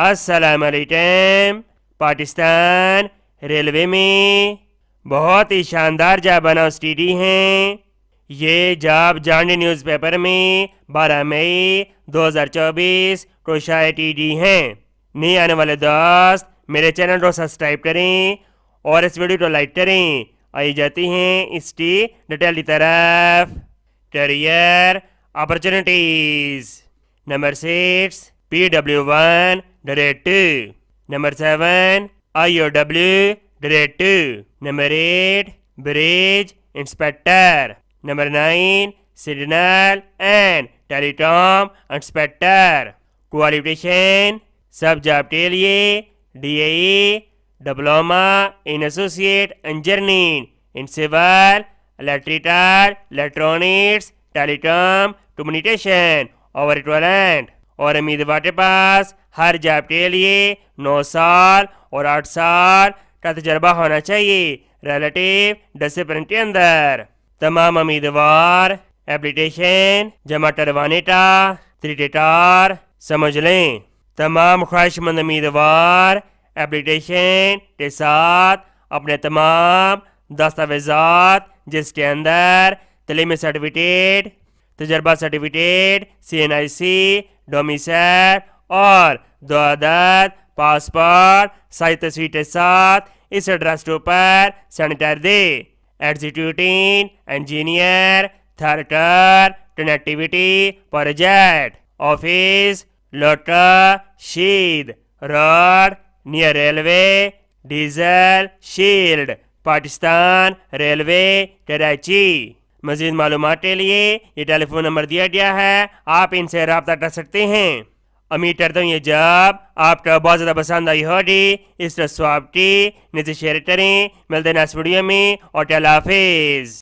असलकम पाकिस्तान रेलवे में बहुत ही शानदार जाब टी है ये जाब जांडी न्यूज़पेपर में 12 मई 2024 को शायद टी डी हैं नहीं आने वाले दोस्त मेरे चैनल को सब्सक्राइब करें और इस वीडियो को लाइक करें आई जाती हैं इसकी डिटेल की तरफ career opportunities number six P W one डरेट number seven I O W डरेट number eight bridge inspector number nine signal and telecom inspector qualification सब जॉब के लिए D diploma in associate engineering in civil electrical, electronics, telecom, communication, or equivalent. और उम्मीदवार के पास हर जाप के लिए नौ साल और आठ साल का तजर्बा होना चाहिए रिलेटिव डिसिप्लिन के अंदर तमाम उम्मीदवार एप्लीकेशन जमा करवाने का त्रिटेटार समझ लें तमाम ख्वाहिशमंद उम्मीदवार एप्लीकेशन के साथ अपने तमाम दस्तावेजात जिसके अंदर तलीमी सर्टिफिकेट तजर्बा certificate C N I C domicile और दो आदत पासपोर्ट साहित्य सी के साथ इस एड्रेस के ऊपर सेनेटर दे एग्जीक्यूटिंग इंजीनियर थर्टर कनेक्टिविटी प्रोजेक्ट ऑफिस लोटा शीद road near railway diesel shed Pakistan railway Karachi मजीद मालूम के लिए ये टेलीफोन नंबर दिया गया है आप इनसे रबता कर सकते हैं उम्मीद करता हूँ ये जब आपका बहुत ज़्यादा पसंद आई होगी इस रस्वाब की नीचे शेयर करें मिलते हैं नेक्स्ट वीडियो में और टेल